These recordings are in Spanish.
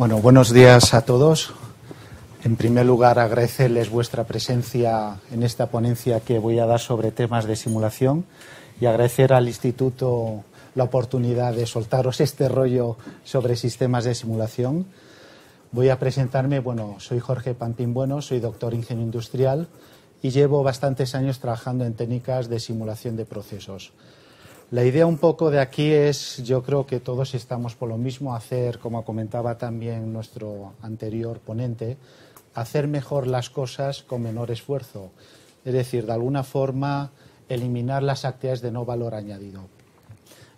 Bueno, buenos días a todos. En primer lugar, agradecerles vuestra presencia en esta ponencia que voy a dar sobre temas de simulación y agradecer al Instituto la oportunidad de soltaros este rollo sobre sistemas de simulación. Voy a presentarme, bueno, soy Jorge Pampín Bueno, soy doctor ingeniero industrial y llevo bastantes años trabajando en técnicas de simulación de procesos. La idea un poco de aquí es, yo creo que todos estamos por lo mismo, hacer, como comentaba también nuestro anterior ponente, hacer mejor las cosas con menor esfuerzo. Es decir, de alguna forma, eliminar las actividades de no valor añadido.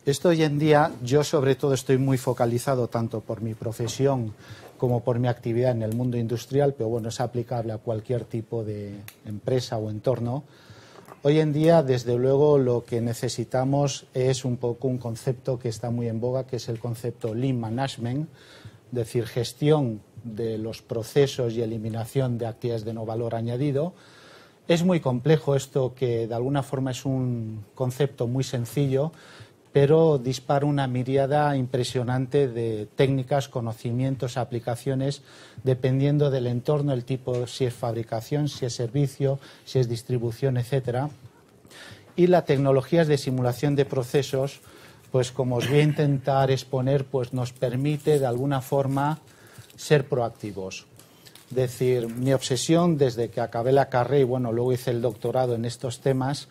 Esto hoy en día, yo sobre todo estoy muy focalizado tanto por mi profesión como por mi actividad en el mundo industrial, pero bueno, es aplicable a cualquier tipo de empresa o entorno Hoy en día, desde luego, lo que necesitamos es un poco un concepto que está muy en boga, que es el concepto Lean Management, es decir, gestión de los procesos y eliminación de actividades de no valor añadido. Es muy complejo esto que de alguna forma es un concepto muy sencillo pero dispara una miriada impresionante de técnicas, conocimientos, aplicaciones, dependiendo del entorno, el tipo, si es fabricación, si es servicio, si es distribución, etcétera. Y las tecnologías de simulación de procesos, pues como os voy a intentar exponer, pues nos permite de alguna forma ser proactivos. Es decir, mi obsesión desde que acabé la carrera y bueno, luego hice el doctorado en estos temas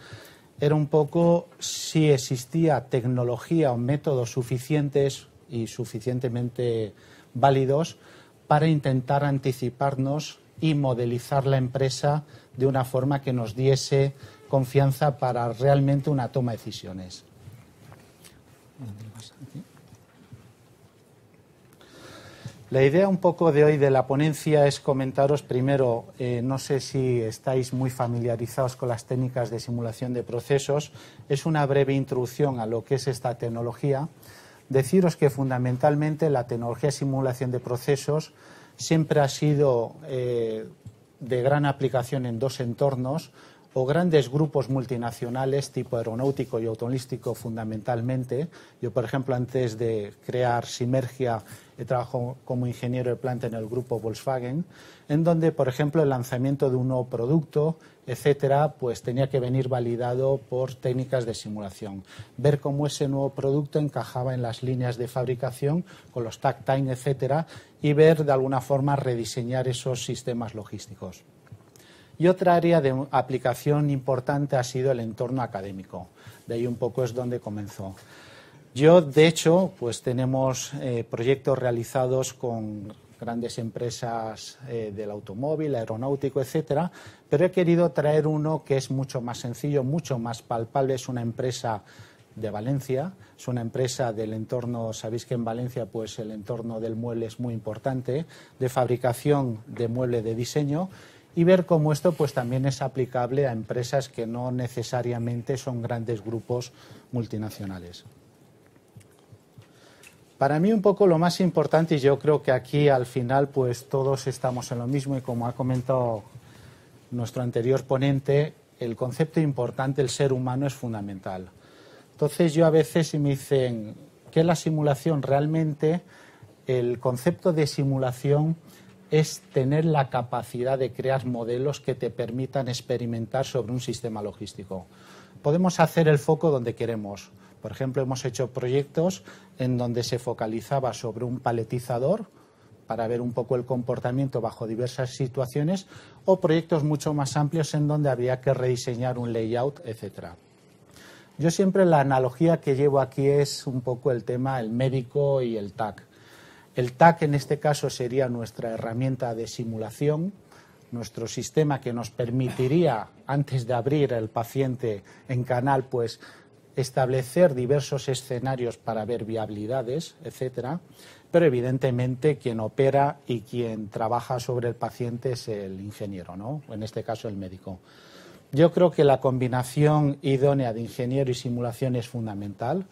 era un poco si existía tecnología o métodos suficientes y suficientemente válidos para intentar anticiparnos y modelizar la empresa de una forma que nos diese confianza para realmente una toma de decisiones. La idea un poco de hoy de la ponencia es comentaros primero, eh, no sé si estáis muy familiarizados con las técnicas de simulación de procesos, es una breve introducción a lo que es esta tecnología. Deciros que fundamentalmente la tecnología de simulación de procesos siempre ha sido eh, de gran aplicación en dos entornos o grandes grupos multinacionales tipo aeronáutico y automovilístico fundamentalmente. Yo, por ejemplo, antes de crear Simergia he trabajado como ingeniero de planta en el grupo Volkswagen, en donde, por ejemplo, el lanzamiento de un nuevo producto, etcétera, pues tenía que venir validado por técnicas de simulación. Ver cómo ese nuevo producto encajaba en las líneas de fabricación con los tag time, etcétera, y ver de alguna forma rediseñar esos sistemas logísticos. Y otra área de aplicación importante ha sido el entorno académico. De ahí un poco es donde comenzó. Yo, de hecho, pues tenemos eh, proyectos realizados con grandes empresas eh, del automóvil, aeronáutico, etcétera, pero he querido traer uno que es mucho más sencillo, mucho más palpable. Es una empresa de Valencia, es una empresa del entorno, sabéis que en Valencia pues el entorno del mueble es muy importante, de fabricación de mueble de diseño y ver cómo esto pues también es aplicable a empresas que no necesariamente son grandes grupos multinacionales. Para mí un poco lo más importante y yo creo que aquí al final pues todos estamos en lo mismo y como ha comentado nuestro anterior ponente, el concepto importante, el ser humano es fundamental. Entonces yo a veces si me dicen que la simulación realmente el concepto de simulación es tener la capacidad de crear modelos que te permitan experimentar sobre un sistema logístico. Podemos hacer el foco donde queremos. Por ejemplo, hemos hecho proyectos en donde se focalizaba sobre un paletizador para ver un poco el comportamiento bajo diversas situaciones o proyectos mucho más amplios en donde había que rediseñar un layout, etcétera. Yo siempre la analogía que llevo aquí es un poco el tema el médico y el TAC. El TAC en este caso sería nuestra herramienta de simulación, nuestro sistema que nos permitiría, antes de abrir el paciente en canal, pues establecer diversos escenarios para ver viabilidades, etcétera. Pero evidentemente quien opera y quien trabaja sobre el paciente es el ingeniero, ¿no? En este caso el médico. Yo creo que la combinación idónea de ingeniero y simulación es fundamental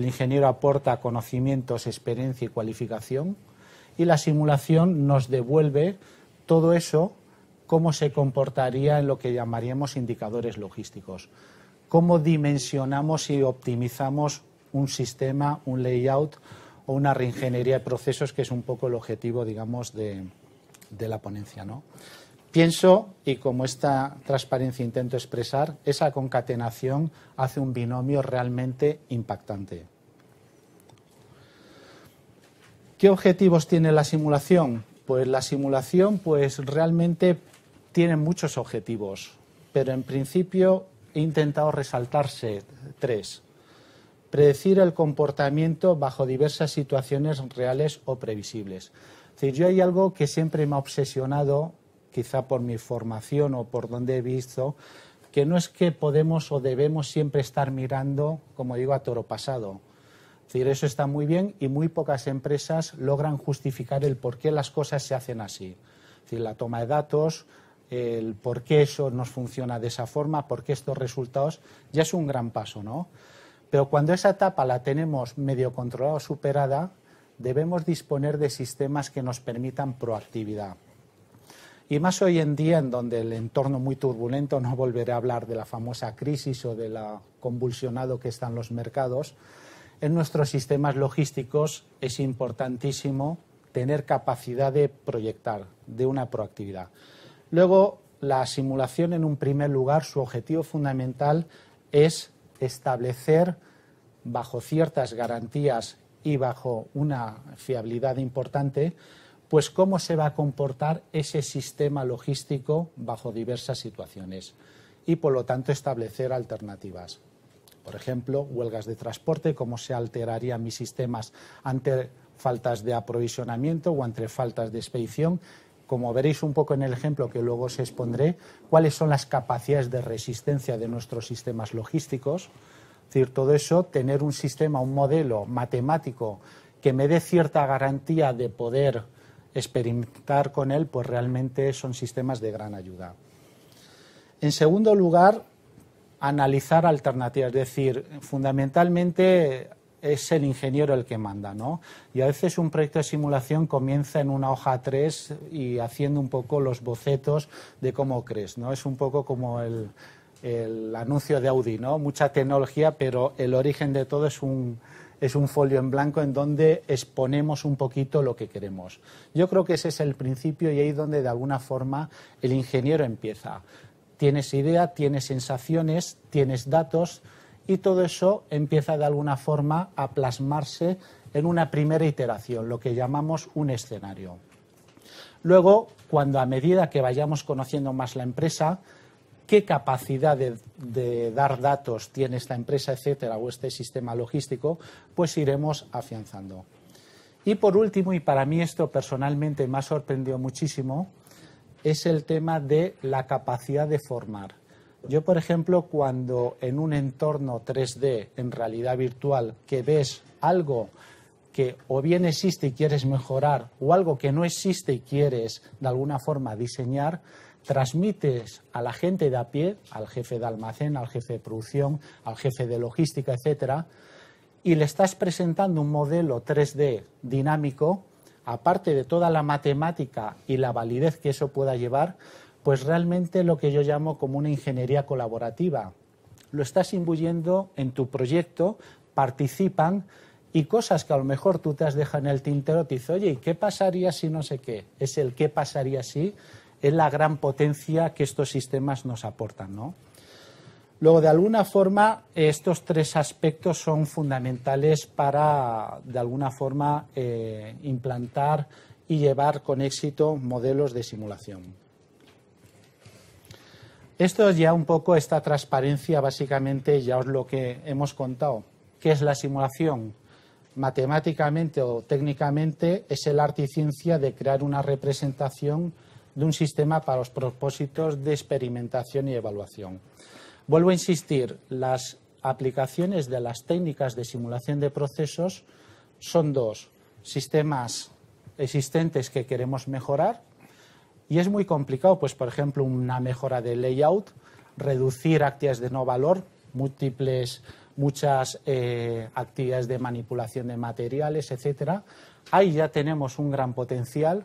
el ingeniero aporta conocimientos, experiencia y cualificación y la simulación nos devuelve todo eso, cómo se comportaría en lo que llamaríamos indicadores logísticos, cómo dimensionamos y optimizamos un sistema, un layout o una reingeniería de procesos, que es un poco el objetivo, digamos, de, la ponencia. ¿no? Pienso, y como esta transparencia intento expresar, esa concatenación hace un binomio realmente impactante. ¿Qué objetivos tiene la simulación? Pues la simulación pues realmente tiene muchos objetivos, pero en principio he intentado resaltarse tres. Predecir el comportamiento bajo diversas situaciones reales o previsibles. Es decir, yo hay algo que siempre me ha obsesionado quizá por mi formación o por donde he visto, que no es que podemos o debemos siempre estar mirando, como digo, a toro pasado. Es decir, eso está muy bien y muy pocas empresas logran justificar el por qué las cosas se hacen así. Es decir, la toma de datos, el por qué eso nos funciona de esa forma, por qué estos resultados, ya es un gran paso, ¿no? Pero cuando esa etapa la tenemos medio controlada o superada, debemos disponer de sistemas que nos permitan proactividad. Y más hoy en día, en donde el entorno muy turbulento, no volveré a hablar de la famosa crisis o de la convulsionado que están los mercados, en nuestros sistemas logísticos es importantísimo tener capacidad de proyectar, de una proactividad. Luego, la simulación, en un primer lugar, su objetivo fundamental es establecer, bajo ciertas garantías y bajo una fiabilidad importante, pues cómo se va a comportar ese sistema logístico bajo diversas situaciones y por lo tanto establecer alternativas. Por ejemplo, huelgas de transporte, cómo se alterarían mis sistemas ante faltas de aprovisionamiento o ante faltas de expedición. Como veréis un poco en el ejemplo que luego os expondré, cuáles son las capacidades de resistencia de nuestros sistemas logísticos. Es decir, todo eso, tener un sistema, un modelo matemático que me dé cierta garantía de poder experimentar con él, pues realmente son sistemas de gran ayuda. En segundo lugar, analizar alternativas, es decir, fundamentalmente es el ingeniero el que manda, ¿no? Y a veces un proyecto de simulación comienza en una hoja 3 y haciendo un poco los bocetos de cómo crees, ¿no? Es un poco como el, anuncio de Audi, ¿no? Mucha tecnología, pero el origen de todo es un, es un folio en blanco en donde exponemos un poquito lo que queremos. Yo creo que ese es el principio y ahí es donde de alguna forma el ingeniero empieza. Tienes idea, tienes sensaciones, tienes datos y todo eso empieza de alguna forma a plasmarse en una primera iteración, lo que llamamos un escenario. Luego, cuando a medida que vayamos conociendo más la empresa, qué capacidad de, dar datos tiene esta empresa, etcétera, o este sistema logístico, pues iremos afianzando. Y por último, y para mí esto personalmente me ha sorprendido muchísimo, es el tema de la capacidad de formar. Yo, por ejemplo, cuando en un entorno 3D, en realidad virtual, que ves algo que o bien existe y quieres mejorar, o algo que no existe y quieres de alguna forma diseñar, transmites a la gente de a pie, al jefe de almacén, al jefe de producción, al jefe de logística, etcétera, y le estás presentando un modelo 3D dinámico, aparte de toda la matemática y la validez que eso pueda llevar, pues realmente lo que yo llamo como una ingeniería colaborativa. Lo estás imbuyendo en tu proyecto, participan y cosas que a lo mejor tú te has dejado en el tintero, te oye, ¿y qué pasaría si no sé qué? Es el qué pasaría si es la gran potencia que estos sistemas nos aportan. Luego, de alguna forma, estos tres aspectos son fundamentales para, de alguna forma, eh, implantar y llevar con éxito modelos de simulación. Esto es ya un poco esta transparencia, básicamente, ya os lo que hemos contado. ¿Qué es la simulación? Matemáticamente o técnicamente es el arte y ciencia de crear una representación de un sistema para los propósitos de experimentación y e evaluación. Vuelvo a insistir, las aplicaciones de las técnicas de simulación de procesos son dos, sistemas existentes que queremos mejorar y es muy complicado, pues por ejemplo, una mejora de layout, reducir actividades de no valor, múltiples, muchas eh, actividades de manipulación de materiales, etcétera. Ahí ya tenemos un gran potencial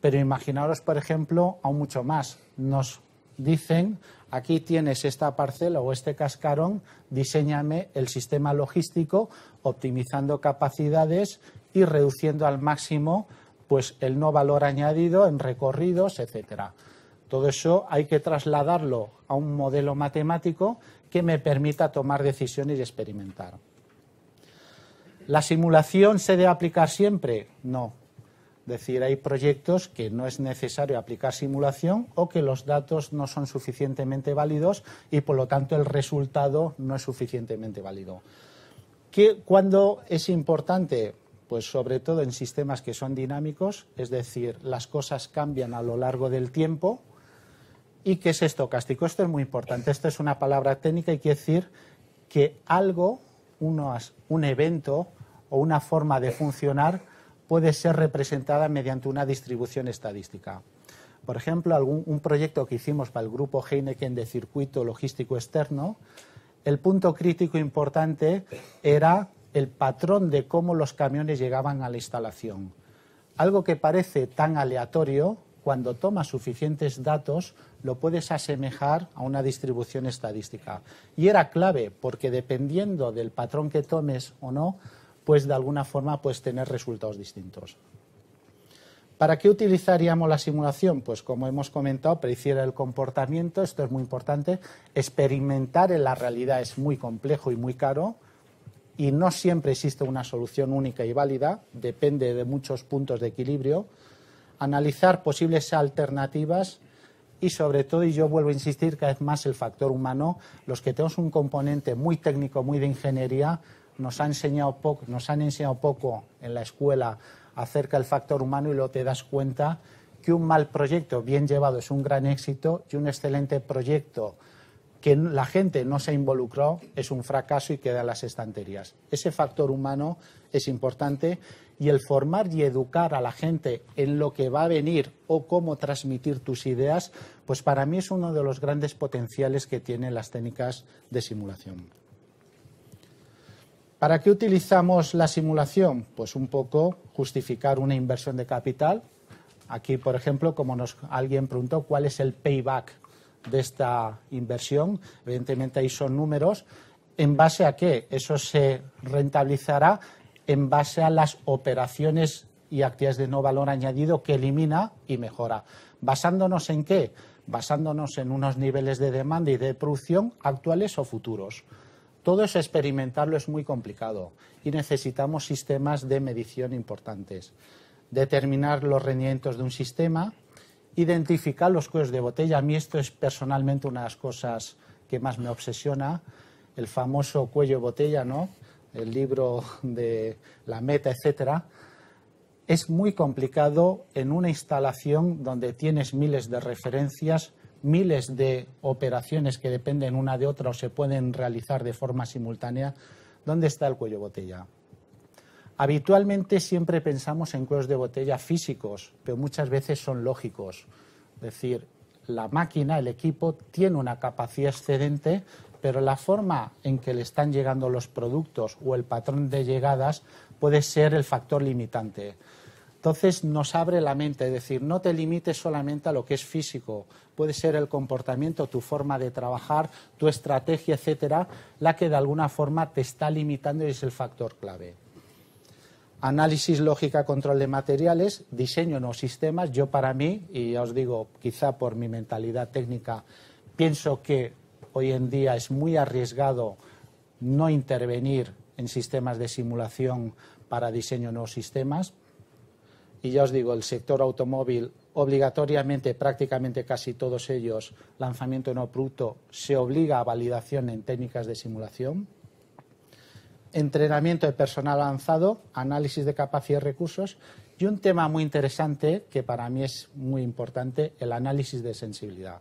pero imaginaros, por ejemplo, aún mucho más. Nos dicen, aquí tienes esta parcela o este cascarón, diseñame el sistema logístico optimizando capacidades y reduciendo al máximo pues el no valor añadido en recorridos, etcétera. Todo eso hay que trasladarlo a un modelo matemático que me permita tomar decisiones y experimentar. ¿La simulación se debe aplicar siempre? No. Es decir, hay proyectos que no es necesario aplicar simulación o que los datos no son suficientemente válidos y, por lo tanto, el resultado no es suficientemente válido. ¿Cuándo es importante? Pues sobre todo en sistemas que son dinámicos, es decir, las cosas cambian a lo largo del tiempo. ¿Y qué es estocástico? Esto es muy importante. Esto es una palabra técnica y quiere decir que algo, uno, un evento o una forma de funcionar puede ser representada mediante una distribución estadística. Por ejemplo, algún, un proyecto que hicimos para el grupo Heineken de circuito logístico externo, el punto crítico importante era el patrón de cómo los camiones llegaban a la instalación. Algo que parece tan aleatorio, cuando tomas suficientes datos, lo puedes asemejar a una distribución estadística. Y era clave, porque dependiendo del patrón que tomes o no, pues de alguna forma pues tener resultados distintos. ¿Para qué utilizaríamos la simulación? Pues como hemos comentado, predecir el comportamiento, esto es muy importante, experimentar en la realidad es muy complejo y muy caro y no siempre existe una solución única y válida, depende de muchos puntos de equilibrio, analizar posibles alternativas y sobre todo, y yo vuelvo a insistir cada vez más el factor humano, los que tenemos un componente muy técnico, muy de ingeniería, nos, han enseñado poco en la escuela acerca del factor humano y luego te das cuenta que un mal proyecto bien llevado es un gran éxito y un excelente proyecto que la gente no se involucró es un fracaso y queda en las estanterías. Ese factor humano es importante y el formar y educar a la gente en lo que va a venir o cómo transmitir tus ideas, pues para mí es uno de los grandes potenciales que tienen las técnicas de simulación. ¿Para qué utilizamos la simulación? Pues un poco justificar una inversión de capital. Aquí, por ejemplo, como nos, alguien preguntó, ¿cuál es el payback de esta inversión? Evidentemente ahí son números. ¿En base a qué? Eso se rentabilizará en base a las operaciones y actividades de no valor añadido que elimina y mejora. ¿Basándonos en qué? Basándonos en unos niveles de demanda y de producción actuales o futuros. Todo eso experimentarlo es muy complicado y necesitamos sistemas de medición importantes. Determinar los rendimientos de un sistema, identificar los cuellos de botella. A mí esto es personalmente una de las cosas que más me obsesiona, el famoso cuello de botella, ¿no? El libro de la meta, etcétera. Es muy complicado en una instalación donde tienes miles de referencias miles de operaciones que dependen una de otra o se pueden realizar de forma simultánea, ¿dónde está el cuello botella? Habitualmente siempre pensamos en cuellos de botella físicos, pero muchas veces son lógicos. Es decir, la máquina, el equipo, tiene una capacidad excedente, pero la forma en que le están llegando los productos o el patrón de llegadas puede ser el factor limitante. Entonces nos abre la mente, es decir, no te limites solamente a lo que es físico, puede ser el comportamiento, tu forma de trabajar, tu estrategia, etcétera, la que de alguna forma te está limitando y es el factor clave. Análisis, lógica, control de materiales, diseño de no sistemas. Yo para mí, y ya os digo, quizá por mi mentalidad técnica, pienso que hoy en día es muy arriesgado no intervenir en sistemas de simulación para diseño de nuevos sistemas y ya os digo, el sector automóvil, obligatoriamente, prácticamente casi todos ellos, lanzamiento no producto, se obliga a validación en técnicas de simulación. Entrenamiento de personal avanzado, análisis de capacidad y recursos y un tema muy interesante que para mí es muy importante, el análisis de sensibilidad.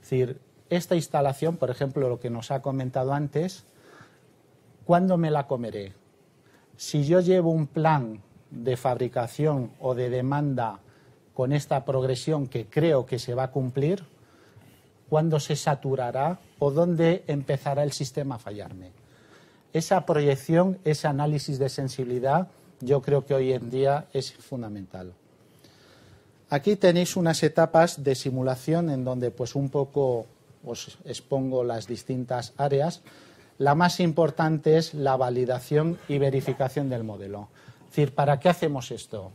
Es decir, esta instalación, por ejemplo, lo que nos ha comentado antes, ¿cuándo me la comeré? Si yo llevo un plan de fabricación o de demanda con esta progresión que creo que se va a cumplir, cuándo se saturará o dónde empezará el sistema a fallarme. Esa proyección, ese análisis de sensibilidad, yo creo que hoy en día es fundamental. Aquí tenéis unas etapas de simulación en donde pues un poco os expongo las distintas áreas. La más importante es la validación y verificación del modelo. Es decir, ¿para qué hacemos esto?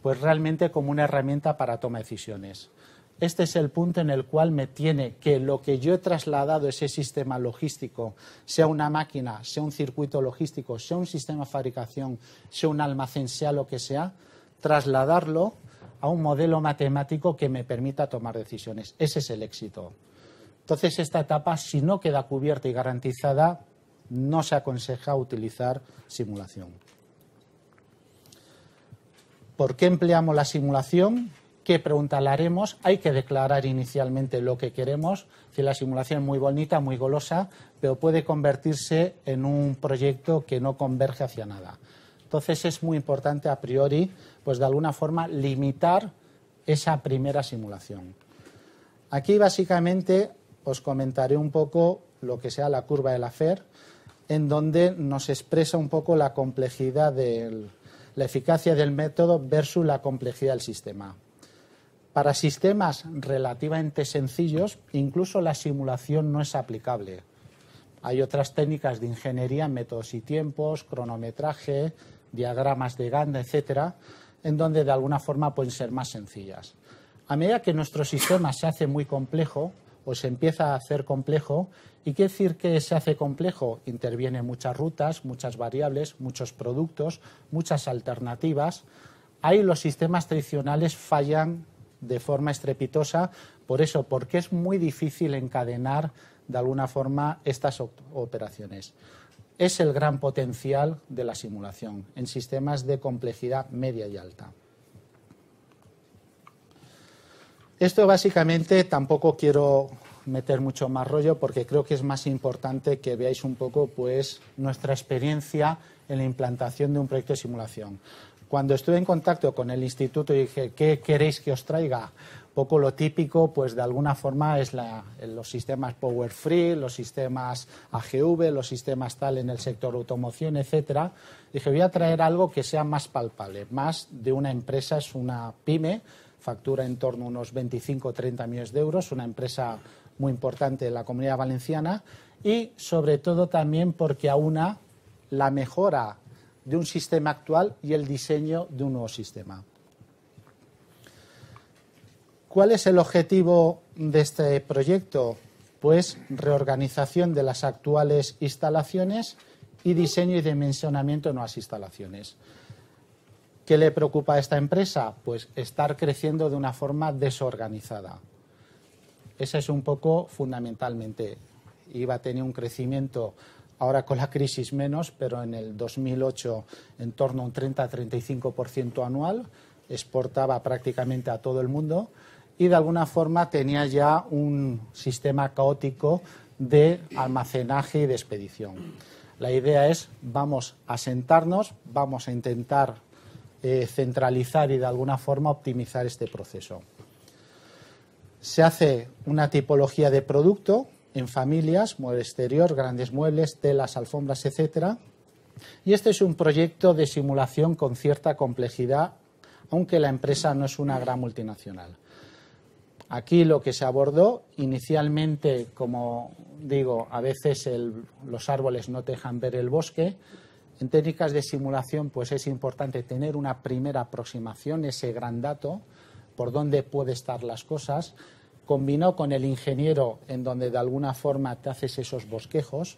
Pues realmente como una herramienta para toma de decisiones. Este es el punto en el cual me tiene que lo que yo he trasladado, ese sistema logístico, sea una máquina, sea un circuito logístico, sea un sistema de fabricación, sea un almacén, sea lo que sea, trasladarlo a un modelo matemático que me permita tomar decisiones. Ese es el éxito. Entonces, esta etapa, si no queda cubierta y garantizada, no se aconseja utilizar simulación por qué empleamos la simulación, qué pregunta la haremos, hay que declarar inicialmente lo que queremos, si la simulación es muy bonita, muy golosa, pero puede convertirse en un proyecto que no converge hacia nada. Entonces es muy importante a priori, pues de alguna forma, limitar esa primera simulación. Aquí básicamente os comentaré un poco lo que sea la curva de la FER, en donde nos expresa un poco la complejidad del, la eficacia del método versus la complejidad del sistema. Para sistemas relativamente sencillos, incluso la simulación no es aplicable. Hay otras técnicas de ingeniería, métodos y tiempos, cronometraje, diagramas de Gantt, etcétera, en donde de alguna forma pueden ser más sencillas. A medida que nuestro sistema se hace muy complejo, pues se empieza a hacer complejo. ¿Y qué decir que se hace complejo? Intervienen muchas rutas, muchas variables, muchos productos, muchas alternativas. Ahí los sistemas tradicionales fallan de forma estrepitosa, por eso, porque es muy difícil encadenar de alguna forma estas operaciones. Es el gran potencial de la simulación en sistemas de complejidad media y alta. Esto básicamente tampoco quiero meter mucho más rollo porque creo que es más importante que veáis un poco pues nuestra experiencia en la implantación de un proyecto de simulación. Cuando estuve en contacto con el instituto y dije, ¿qué queréis que os traiga? poco lo típico, pues de alguna forma es los sistemas Power Free, los sistemas AGV, los sistemas tal en el sector automoción, etcétera. Dije, voy a traer algo que sea más palpable, más de una empresa, es una pyme factura en torno a unos 25 o 30 millones de euros, una empresa muy importante de la comunidad valenciana y sobre todo también porque aúna la mejora de un sistema actual y el diseño de un nuevo sistema. ¿Cuál es el objetivo de este proyecto? Pues reorganización de las actuales instalaciones y diseño y dimensionamiento de nuevas instalaciones. ¿Qué le preocupa a esta empresa? Pues estar creciendo de una forma desorganizada. Ese es un poco fundamentalmente. Iba a tener un crecimiento ahora con la crisis menos, pero en el 2008 en torno a un 30-35% anual, exportaba prácticamente a todo el mundo y de alguna forma tenía ya un sistema caótico de almacenaje y de expedición. La idea es, vamos a sentarnos, vamos a intentar eh, centralizar y de alguna forma optimizar este proceso. Se hace una tipología de producto en familias, mueble exterior, grandes muebles, telas, alfombras, etc. Y este es un proyecto de simulación con cierta complejidad, aunque la empresa no es una gran multinacional. Aquí lo que se abordó inicialmente, como digo, a veces los árboles no dejan ver el bosque, en técnicas de simulación, pues es importante tener una primera aproximación, ese gran dato, por dónde puede estar las cosas, combinado con el ingeniero, en donde de alguna forma te haces esos bosquejos,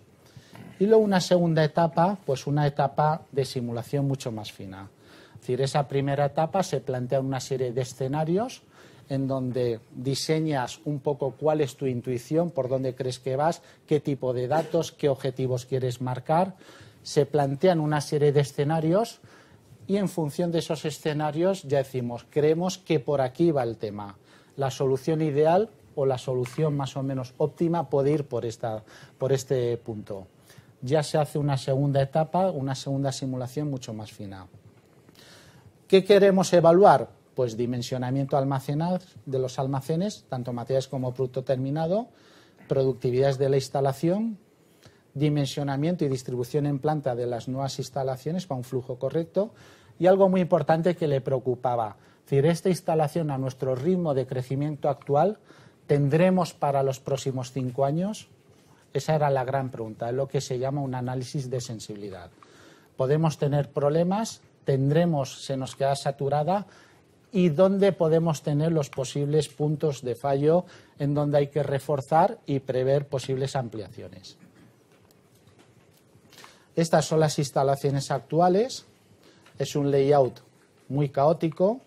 y luego una segunda etapa, pues una etapa de simulación mucho más fina. Es decir, esa primera etapa se plantea una serie de escenarios en donde diseñas un poco cuál es tu intuición, por dónde crees que vas, qué tipo de datos, qué objetivos quieres marcar se plantean una serie de escenarios y en función de esos escenarios ya decimos, creemos que por aquí va el tema. La solución ideal o la solución más o menos óptima puede ir por, esta, por este punto. Ya se hace una segunda etapa, una segunda simulación mucho más fina. ¿Qué queremos evaluar? Pues dimensionamiento almacenado de los almacenes, tanto materiales como producto terminado, productividades de la instalación, dimensionamiento y distribución en planta de las nuevas instalaciones para un flujo correcto y algo muy importante que le preocupaba. Es decir, esta instalación a nuestro ritmo de crecimiento actual tendremos para los próximos cinco años. Esa era la gran pregunta, es lo que se llama un análisis de sensibilidad. Podemos tener problemas, tendremos, se nos queda saturada y dónde podemos tener los posibles puntos de fallo en donde hay que reforzar y prever posibles ampliaciones. Estas son las instalaciones actuales. Es un layout muy caótico,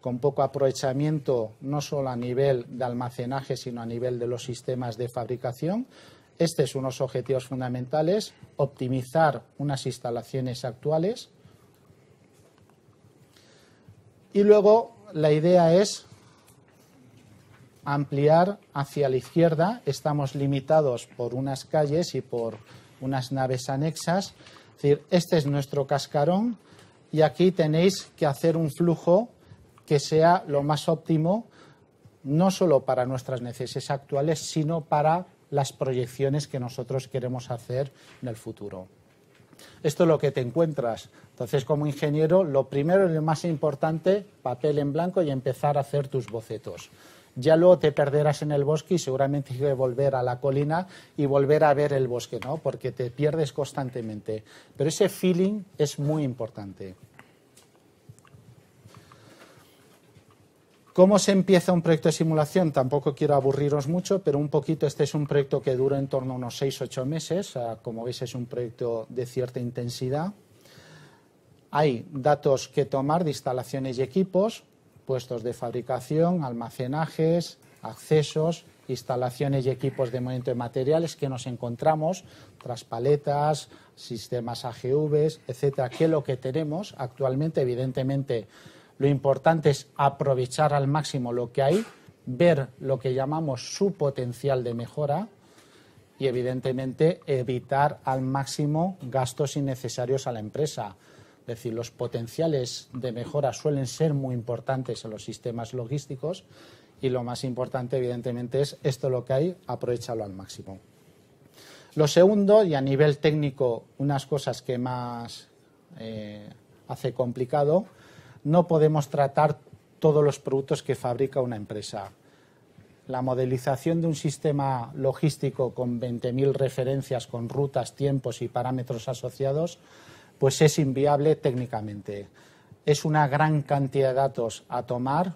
con poco aprovechamiento no solo a nivel de almacenaje, sino a nivel de los sistemas de fabricación. Este es los objetivos fundamentales, optimizar unas instalaciones actuales. Y luego la idea es ampliar hacia la izquierda. Estamos limitados por unas calles y por unas naves anexas. Es decir, este es nuestro cascarón y aquí tenéis que hacer un flujo que sea lo más óptimo, no solo para nuestras necesidades actuales, sino para las proyecciones que nosotros queremos hacer en el futuro. Esto es lo que te encuentras. Entonces, como ingeniero, lo primero y lo más importante, papel en blanco y empezar a hacer tus bocetos ya luego te perderás en el bosque y seguramente hay que volver a la colina y volver a ver el bosque, ¿no? Porque te pierdes constantemente. Pero ese feeling es muy importante. ¿Cómo se empieza un proyecto de simulación? Tampoco quiero aburriros mucho, pero un poquito este es un proyecto que dura en torno a unos 6-8 meses. Ah, como veis es un proyecto de cierta intensidad. Hay datos que tomar de instalaciones y equipos, puestos de fabricación, almacenajes, accesos, instalaciones y equipos de movimiento de materiales que nos encontramos, tras paletas, sistemas AGV, etcétera, que lo que tenemos actualmente, evidentemente, lo importante es aprovechar al máximo lo que hay, ver lo que llamamos su potencial de mejora y, evidentemente, evitar al máximo gastos innecesarios a la empresa es decir, los potenciales de mejora suelen ser muy importantes en los sistemas logísticos y lo más importante, evidentemente, es esto lo que hay, aprovechalo al máximo. Lo segundo, y a nivel técnico, unas cosas que más eh, hace complicado, no podemos tratar todos los productos que fabrica una empresa. La modelización de un sistema logístico con 20.000 referencias, con rutas, tiempos y parámetros asociados, pues es inviable técnicamente. Es una gran cantidad de datos a tomar,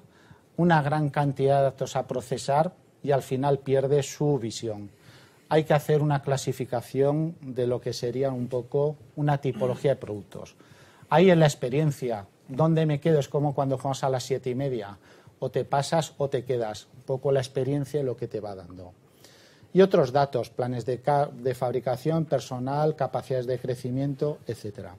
una gran cantidad de datos a procesar y al final pierde su visión. Hay que hacer una clasificación de lo que sería un poco una tipología de productos. Ahí en la experiencia, ¿dónde me quedo? Es como cuando vamos a las siete y media. O te pasas o te quedas. Un poco la experiencia y lo que te va dando y otros datos, planes de, fabricación, personal, capacidades de crecimiento, etcétera.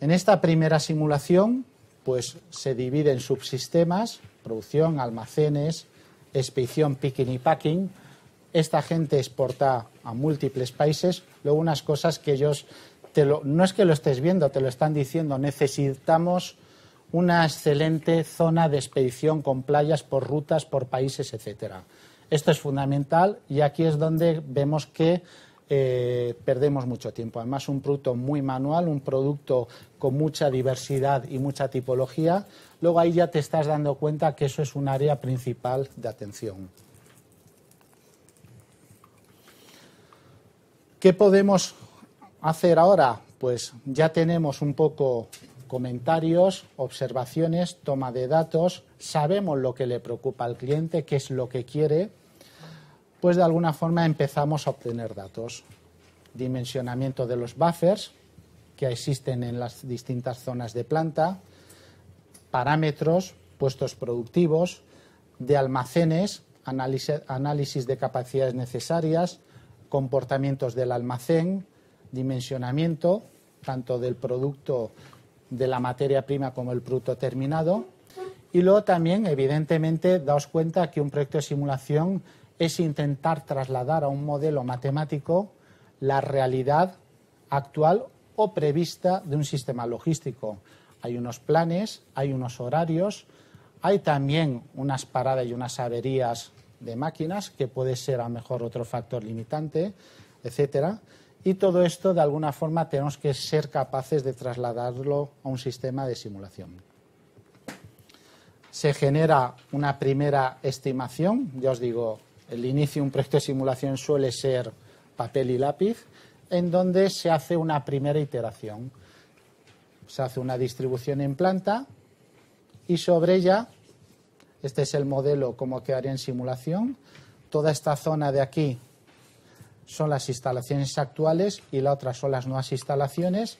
En esta primera simulación, pues se divide en subsistemas, producción, almacenes, expedición, picking y packing. Esta gente exporta a múltiples países, luego unas cosas que ellos no es que lo estés viendo, te lo están diciendo. Necesitamos una excelente zona de expedición con playas por rutas, por países, etcétera. Esto es fundamental y aquí es donde vemos que eh, perdemos mucho tiempo. Además, un producto muy manual, un producto con mucha diversidad y mucha tipología. Luego ahí ya te estás dando cuenta que eso es un área principal de atención. ¿Qué podemos hacer ahora? Pues ya tenemos un poco comentarios, observaciones, toma de datos, sabemos lo que le preocupa al cliente, qué es lo que quiere, pues de alguna forma empezamos a obtener datos. Dimensionamiento de los buffers que existen en las distintas zonas de planta, parámetros, puestos productivos, de almacenes, análisis de capacidades necesarias, comportamientos del almacén, dimensionamiento, tanto del producto de la materia prima como el producto terminado. Y luego también, evidentemente, daos cuenta que un proyecto de simulación es intentar trasladar a un modelo matemático la realidad actual o prevista de un sistema logístico. Hay unos planes, hay unos horarios, hay también unas paradas y unas averías de máquinas, que puede ser a lo mejor otro factor limitante, etcétera. Y todo esto, de alguna forma, tenemos que ser capaces de trasladarlo a un sistema de simulación. Se genera una primera estimación, ya os digo, el inicio de un proyecto de simulación suele ser papel y lápiz, en donde se hace una primera iteración. Se hace una distribución en planta y sobre ella, este es el modelo como quedaría en simulación, toda esta zona de aquí son las instalaciones actuales y la otra son las nuevas instalaciones.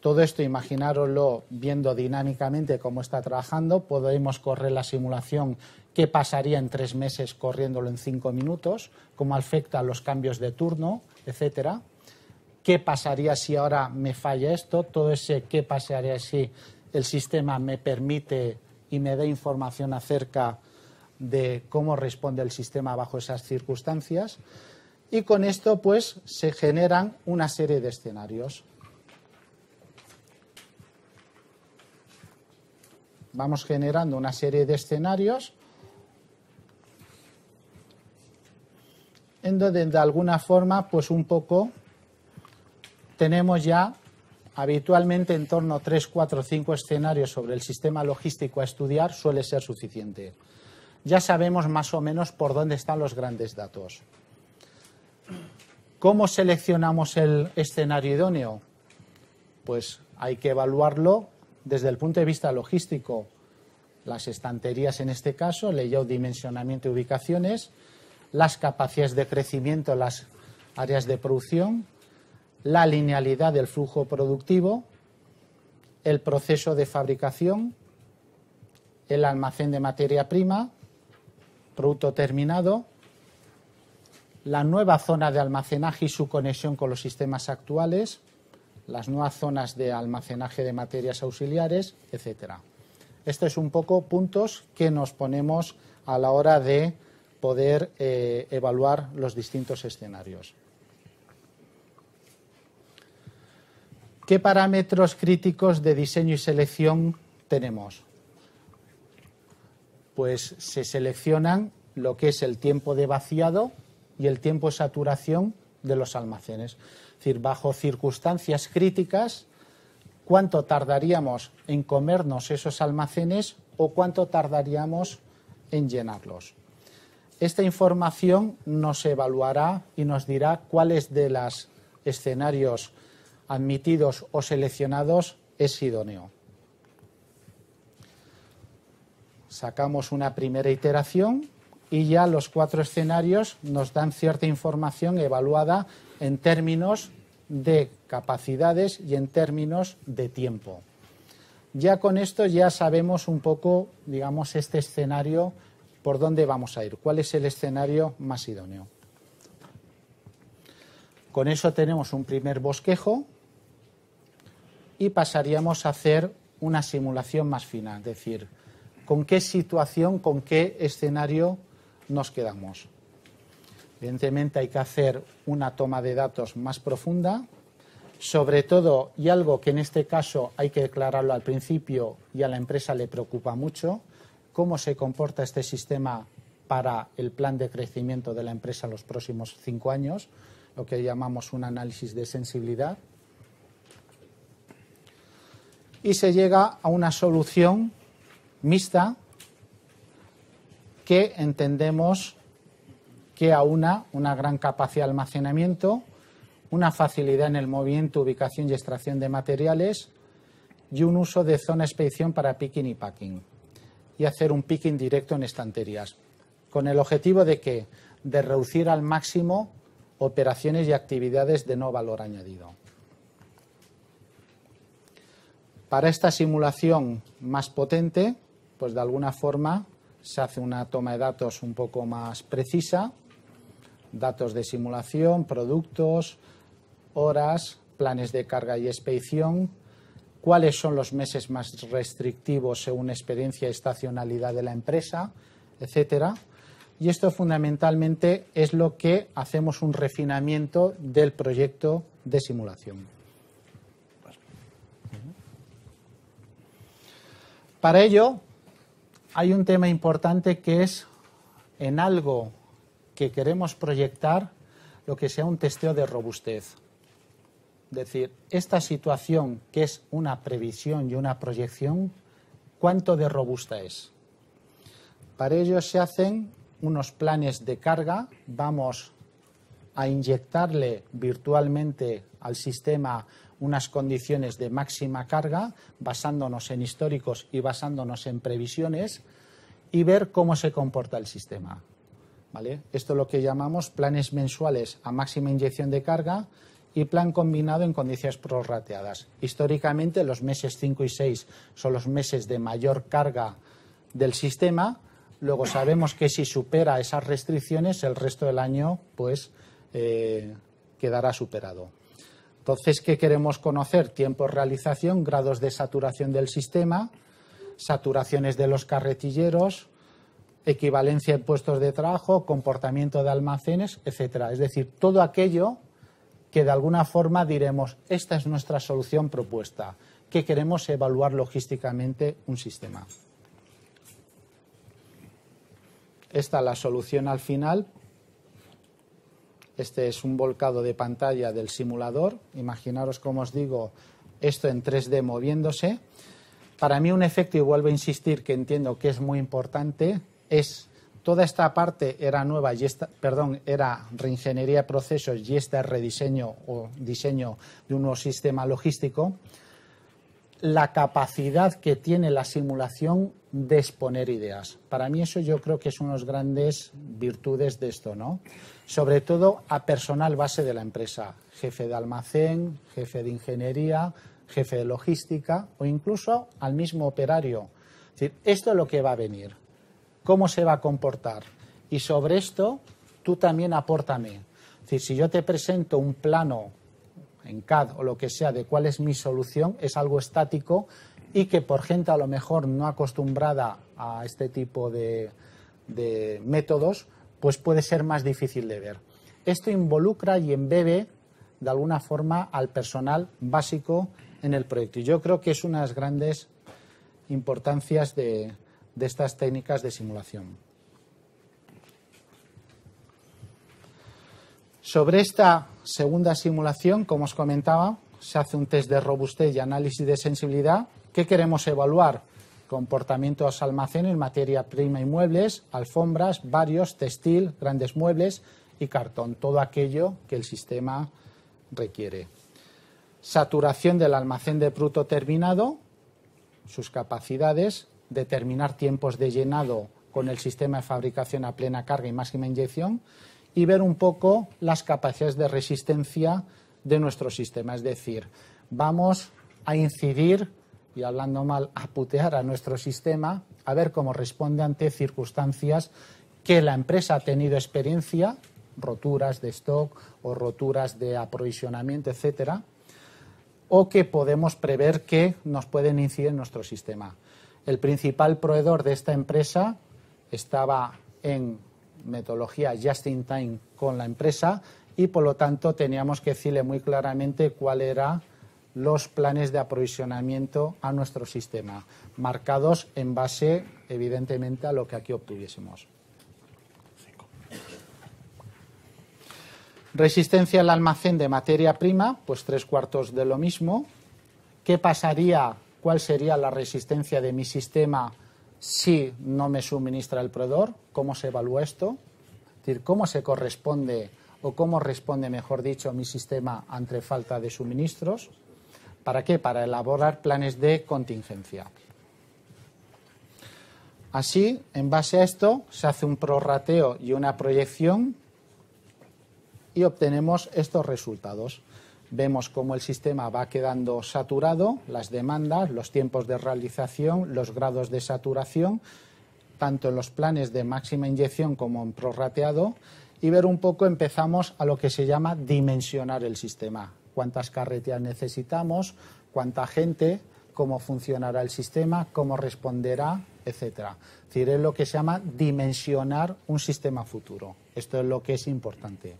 Todo esto, imaginároslo viendo dinámicamente cómo está trabajando, podemos correr la simulación qué pasaría en tres meses corriéndolo en cinco minutos, cómo afecta los cambios de turno, etcétera. ¿Qué pasaría si ahora me falla esto? Todo ese qué pasaría si el sistema me permite y me da información acerca de cómo responde el sistema bajo esas circunstancias y con esto pues se generan una serie de escenarios. Vamos generando una serie de escenarios en donde de alguna forma pues un poco tenemos ya habitualmente en torno a cuatro, 4, 5 escenarios sobre el sistema logístico a estudiar suele ser suficiente. Ya sabemos más o menos por dónde están los grandes datos. ¿Cómo seleccionamos el escenario idóneo? Pues hay que evaluarlo desde el punto de vista logístico. Las estanterías en este caso, leyó dimensionamiento y ubicaciones, las capacidades de crecimiento, las áreas de producción, la linealidad del flujo productivo, el proceso de fabricación, el almacén de materia prima, producto terminado, la nueva zona de almacenaje y su conexión con los sistemas actuales, las nuevas zonas de almacenaje de materias auxiliares, etcétera. Esto es un poco puntos que nos ponemos a la hora de poder eh, evaluar los distintos escenarios. ¿Qué parámetros críticos de diseño y selección tenemos? Pues se seleccionan lo que es el tiempo de vaciado y el tiempo de saturación de los almacenes. Es decir, bajo circunstancias críticas, cuánto tardaríamos en comernos esos almacenes o cuánto tardaríamos en llenarlos. Esta información nos evaluará y nos dirá cuáles de los escenarios admitidos o seleccionados es idóneo. Sacamos una primera iteración y ya los cuatro escenarios nos dan cierta información evaluada en términos de capacidades y en términos de tiempo. Ya con esto ya sabemos un poco, digamos, este escenario por dónde vamos a ir, cuál es el escenario más idóneo. Con eso tenemos un primer bosquejo y pasaríamos a hacer una simulación más fina, es decir, con qué situación, con qué escenario nos quedamos. Evidentemente hay que hacer una toma de datos más profunda, sobre todo, y algo que en este caso hay que declararlo al principio y a la empresa le preocupa mucho, cómo se comporta este sistema para el plan de crecimiento de la empresa los próximos cinco años, lo que llamamos un análisis de sensibilidad. Y se llega a una solución mixta que entendemos que aúna una gran capacidad de almacenamiento, una facilidad en el movimiento, ubicación y extracción de materiales y un uso de zona expedición para picking y packing y hacer un picking directo en estanterías, con el objetivo de que de reducir al máximo operaciones y actividades de no valor añadido. Para esta simulación más potente, pues de alguna forma se hace una toma de datos un poco más precisa, datos de simulación, productos, horas, planes de carga y expedición, cuáles son los meses más restrictivos según experiencia y estacionalidad de la empresa, etcétera. Y esto fundamentalmente es lo que hacemos un refinamiento del proyecto de simulación. Para ello, hay un tema importante que es en algo que queremos proyectar lo que sea un testeo de robustez. Es decir, esta situación que es una previsión y una proyección, ¿cuánto de robusta es? Para ello se hacen unos planes de carga, vamos a inyectarle virtualmente al sistema unas condiciones de máxima carga, basándonos en históricos y basándonos en previsiones, y ver cómo se comporta el sistema. ¿Vale? Esto es lo que llamamos planes mensuales a máxima inyección de carga y plan combinado en condiciones prorrateadas. Históricamente, los meses 5 y 6 son los meses de mayor carga del sistema. Luego sabemos que si supera esas restricciones, el resto del año pues, eh, quedará superado. Entonces, ¿qué queremos conocer? Tiempos de realización, grados de saturación del sistema, saturaciones de los carretilleros, equivalencia en puestos de trabajo, comportamiento de almacenes, etcétera. Es decir, todo aquello que de alguna forma diremos, esta es nuestra solución propuesta, que queremos evaluar logísticamente un sistema. Esta es la solución al final este es un volcado de pantalla del simulador. Imaginaros, como os digo, esto en 3D moviéndose. Para mí un efecto, y vuelvo a insistir, que entiendo que es muy importante, es toda esta parte era nueva, y perdón, era reingeniería de procesos y este rediseño o diseño de un nuevo sistema logístico. La capacidad que tiene la simulación de exponer ideas. Para mí eso yo creo que es las grandes virtudes de esto, ¿no? Sobre todo a personal base de la empresa, jefe de almacén, jefe de ingeniería, jefe de logística o incluso al mismo operario. Es decir, esto es lo que va a venir, cómo se va a comportar y sobre esto tú también apórtame. Es decir, si yo te presento un plano en CAD o lo que sea de cuál es mi solución, es algo estático y que por gente a lo mejor no acostumbrada a este tipo de, métodos, pues puede ser más difícil de ver. Esto involucra y embebe de alguna forma al personal básico en el proyecto. Y yo creo que es una de las grandes importancias de, de estas técnicas de simulación. Sobre esta segunda simulación, como os comentaba, se hace un test de robustez y análisis de sensibilidad ¿Qué queremos evaluar? Comportamientos almacén en materia prima y muebles, alfombras, varios, textil, grandes muebles y cartón, todo aquello que el sistema requiere. Saturación del almacén de bruto terminado, sus capacidades, determinar tiempos de llenado con el sistema de fabricación a plena carga y máxima inyección y ver un poco las capacidades de resistencia de nuestro sistema. Es decir, vamos a incidir y hablando mal, a putear a nuestro sistema, a ver cómo responde ante circunstancias que la empresa ha tenido experiencia, roturas de stock o roturas de aprovisionamiento, etcétera, o que podemos prever que nos pueden incidir en nuestro sistema. El principal proveedor de esta empresa estaba en metodología just in time con la empresa y por lo tanto teníamos que decirle muy claramente cuál era los planes de aprovisionamiento a nuestro sistema, marcados en base, evidentemente, a lo que aquí obtuviésemos. Resistencia al almacén de materia prima, pues tres cuartos de lo mismo. ¿Qué pasaría? ¿Cuál sería la resistencia de mi sistema si no me suministra el proveedor? ¿Cómo se evalúa esto? Es decir, ¿cómo se corresponde o cómo responde, mejor dicho, mi sistema ante falta de suministros? ¿Para qué? Para elaborar planes de contingencia. Así, en base a esto, se hace un prorrateo y una proyección y obtenemos estos resultados. Vemos cómo el sistema va quedando saturado, las demandas, los tiempos de realización, los grados de saturación, tanto en los planes de máxima inyección como en prorrateado, y ver un poco empezamos a lo que se llama dimensionar el sistema, cuántas carreteras necesitamos, cuánta gente, cómo funcionará el sistema, cómo responderá, etcétera. Es decir, es lo que se llama dimensionar un sistema futuro. Esto es lo que es importante.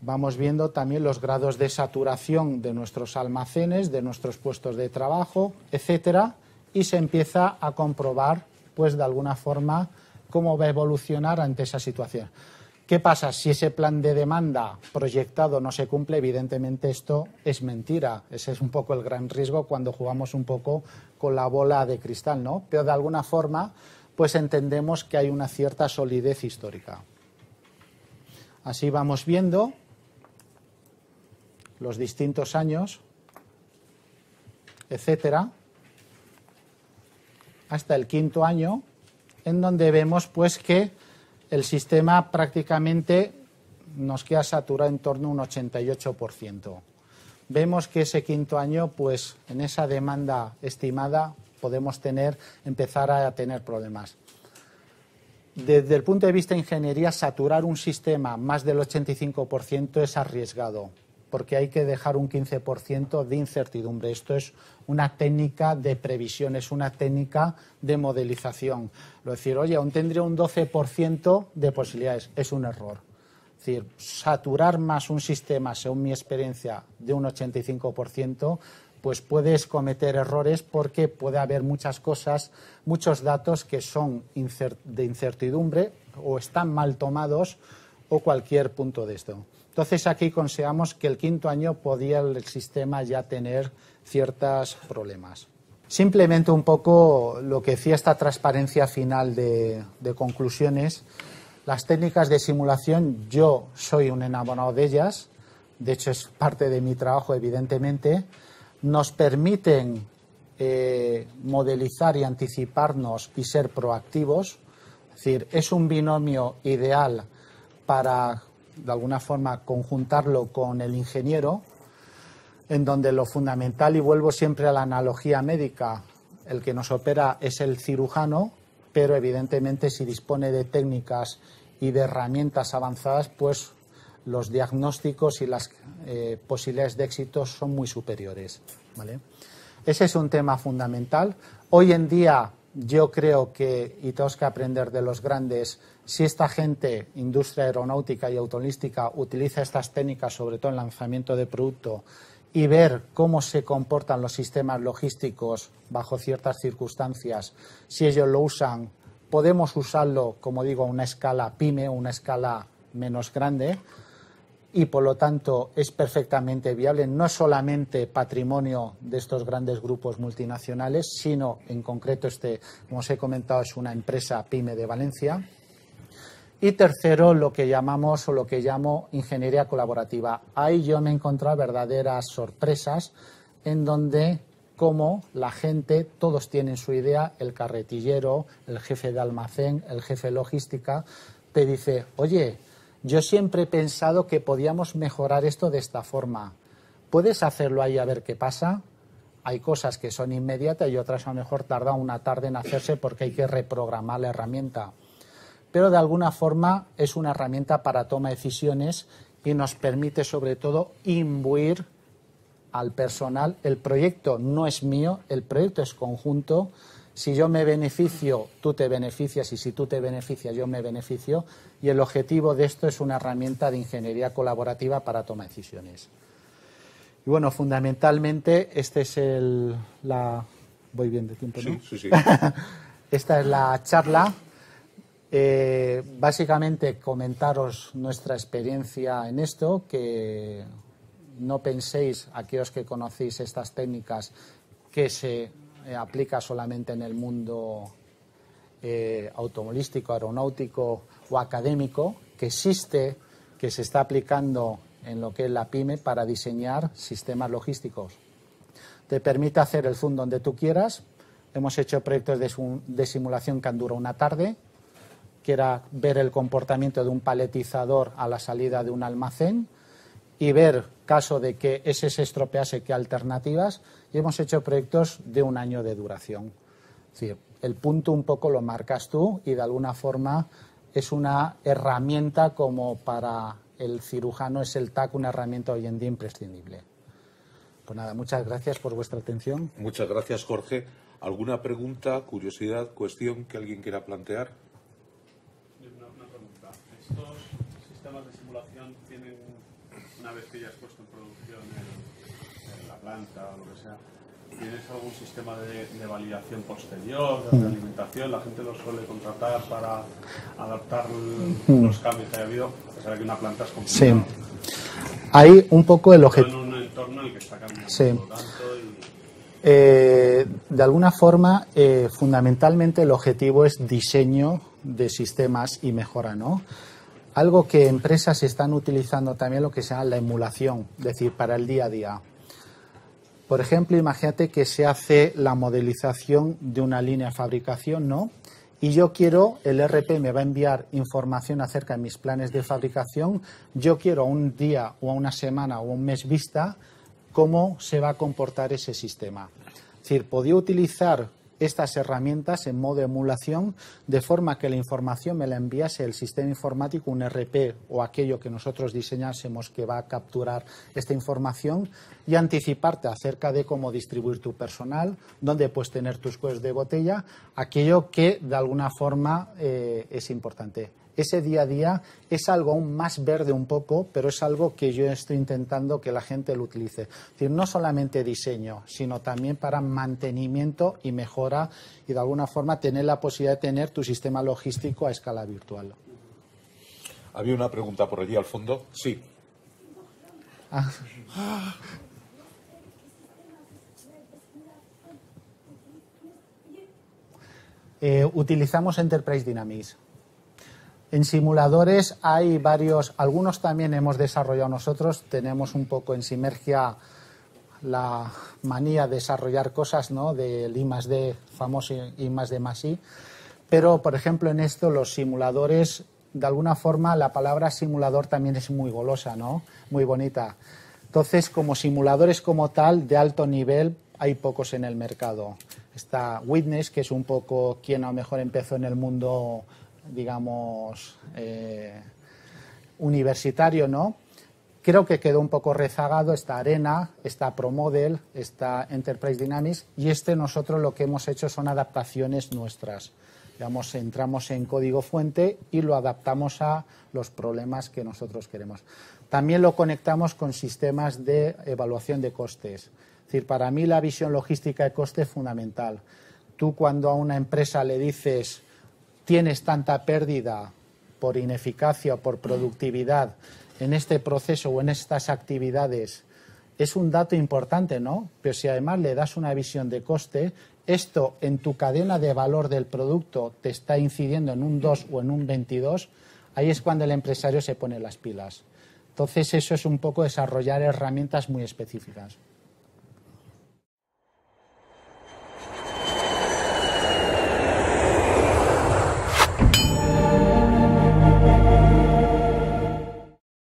Vamos viendo también los grados de saturación de nuestros almacenes, de nuestros puestos de trabajo, etcétera, y se empieza a comprobar, pues de alguna forma, cómo va a evolucionar ante esa situación. ¿Qué pasa si ese plan de demanda proyectado no se cumple? Evidentemente esto es mentira. Ese es un poco el gran riesgo cuando jugamos un poco con la bola de cristal, ¿no? Pero de alguna forma, pues entendemos que hay una cierta solidez histórica. Así vamos viendo los distintos años, etcétera, hasta el quinto año, en donde vemos pues que el sistema prácticamente nos queda saturado en torno a un 88%. Vemos que ese quinto año, pues en esa demanda estimada, podemos tener, empezar a tener problemas. Desde el punto de vista de ingeniería, saturar un sistema más del 85% es arriesgado porque hay que dejar un 15% de incertidumbre. Esto es una técnica de previsión, es una técnica de modelización. Lo decir, oye, aún tendría un 12% de posibilidades, es un error. Es decir, saturar más un sistema, según mi experiencia, de un 85%, pues puedes cometer errores porque puede haber muchas cosas, muchos datos que son de incertidumbre o están mal tomados o cualquier punto de esto. Entonces aquí consideramos que el quinto año podía el sistema ya tener ciertos problemas. Simplemente un poco lo que decía esta transparencia final de, conclusiones. Las técnicas de simulación, yo soy un enamorado de ellas, de hecho es parte de mi trabajo evidentemente, nos permiten eh, modelizar y anticiparnos y ser proactivos. Es decir, es un binomio ideal para de alguna forma conjuntarlo con el ingeniero, en donde lo fundamental, y vuelvo siempre a la analogía médica, el que nos opera es el cirujano, pero evidentemente si dispone de técnicas y de herramientas avanzadas, pues los diagnósticos y las eh, posibilidades de éxito son muy superiores. ¿vale? Ese es un tema fundamental. Hoy en día yo creo que, y tenemos que aprender de los grandes, si esta gente, industria aeronáutica y autolística, utiliza estas técnicas, sobre todo en lanzamiento de producto, y ver cómo se comportan los sistemas logísticos bajo ciertas circunstancias, si ellos lo usan, podemos usarlo, como digo, a una escala pyme, una escala menos grande, y por lo tanto es perfectamente viable, no solamente patrimonio de estos grandes grupos multinacionales, sino en concreto este, como os he comentado, es una empresa pyme de Valencia. Y tercero, lo que llamamos o lo que llamo ingeniería colaborativa. Ahí yo me he encontrado verdaderas sorpresas en donde como la gente, todos tienen su idea, el carretillero, el jefe de almacén, el jefe logística, te dice, oye, yo siempre he pensado que podíamos mejorar esto de esta forma. Puedes hacerlo ahí a ver qué pasa. Hay cosas que son inmediatas y otras a lo mejor tarda una tarde en hacerse porque hay que reprogramar la herramienta. Pero de alguna forma es una herramienta para toma de decisiones y nos permite sobre todo imbuir al personal. El proyecto no es mío, el proyecto es conjunto si yo me beneficio, tú te beneficias y si tú te beneficias, yo me beneficio. Y el objetivo de esto es una herramienta de ingeniería colaborativa para tomar decisiones. Y bueno, fundamentalmente, este es el. La... Voy bien de tiempo, sí, sí. Esta es la charla. Eh, básicamente, comentaros nuestra experiencia en esto, que no penséis, aquellos que conocéis estas técnicas, que se eh, aplica solamente en el mundo eh, automovilístico, aeronáutico o académico, que existe, que se está aplicando en lo que es la PyME para diseñar sistemas logísticos. Te permite hacer el zoom donde tú quieras. Hemos hecho proyectos de, de simulación que han durado una tarde, que era ver el comportamiento de un paletizador a la salida de un almacén y ver, caso de que ese se estropease, qué alternativas. Y hemos hecho proyectos de un año de duración. el punto un poco lo marcas tú y de alguna forma es una herramienta como para el cirujano es el TAC una herramienta hoy en día imprescindible. Pues nada, muchas gracias por vuestra atención. Muchas gracias, Jorge. ¿Alguna pregunta, curiosidad, cuestión que alguien quiera plantear? que ya has puesto en producción en, la planta o lo que sea, ¿tienes algún sistema de, validación posterior, de mm. alimentación? ¿La gente lo suele contratar para adaptar mm. los cambios que haya habido? A pesar de que una planta es complicada. Sí. Hay un poco el objetivo. En un entorno en el que está cambiando sí. Eh, de alguna forma, eh, fundamentalmente el objetivo es diseño de sistemas y mejora, ¿no? Algo que empresas están utilizando también lo que se llama la emulación, es decir, para el día a día. Por ejemplo, imagínate que se hace la modelización de una línea de fabricación, ¿no? Y yo quiero, el RP me va a enviar información acerca de mis planes de fabricación, yo quiero a un día o a una semana o un mes vista cómo se va a comportar ese sistema. Es decir, podía utilizar estas herramientas en modo emulación, de forma que la información me la enviase el sistema informático, un RP o aquello que nosotros diseñásemos que va a capturar esta información y anticiparte acerca de cómo distribuir tu personal, dónde puedes tener tus cuellos de botella, aquello que de alguna forma eh, es importante ese día a día es algo aún más verde un poco, pero es algo que yo estoy intentando que la gente lo utilice. Es decir, no solamente diseño, sino también para mantenimiento y mejora y de alguna forma tener la posibilidad de tener tu sistema logístico a escala virtual. Había una pregunta por allí al fondo. Sí. Ah. Ah. Eh, utilizamos Enterprise Dynamics en simuladores hay varios, algunos también hemos desarrollado nosotros, tenemos un poco en Simergia la manía de desarrollar cosas, ¿no? Del I famoso I más D más I. Pero, por ejemplo, en esto los simuladores, de alguna forma, la palabra simulador también es muy golosa, ¿no? Muy bonita. Entonces, como simuladores como tal, de alto nivel, hay pocos en el mercado. Está Witness, que es un poco quien a lo mejor empezó en el mundo digamos, eh, universitario, ¿no? Creo que quedó un poco rezagado esta Arena, esta ProModel, esta Enterprise Dynamics y este nosotros lo que hemos hecho son adaptaciones nuestras. Digamos, entramos en código fuente y lo adaptamos a los problemas que nosotros queremos. También lo conectamos con sistemas de evaluación de costes. Es decir, para mí la visión logística de coste es fundamental. Tú cuando a una empresa le dices tienes tanta pérdida por ineficacia o por productividad en este proceso o en estas actividades, es un dato importante, ¿no? Pero si además le das una visión de coste, esto en tu cadena de valor del producto te está incidiendo en un 2 o en un 22, ahí es cuando el empresario se pone las pilas. Entonces, eso es un poco desarrollar herramientas muy específicas.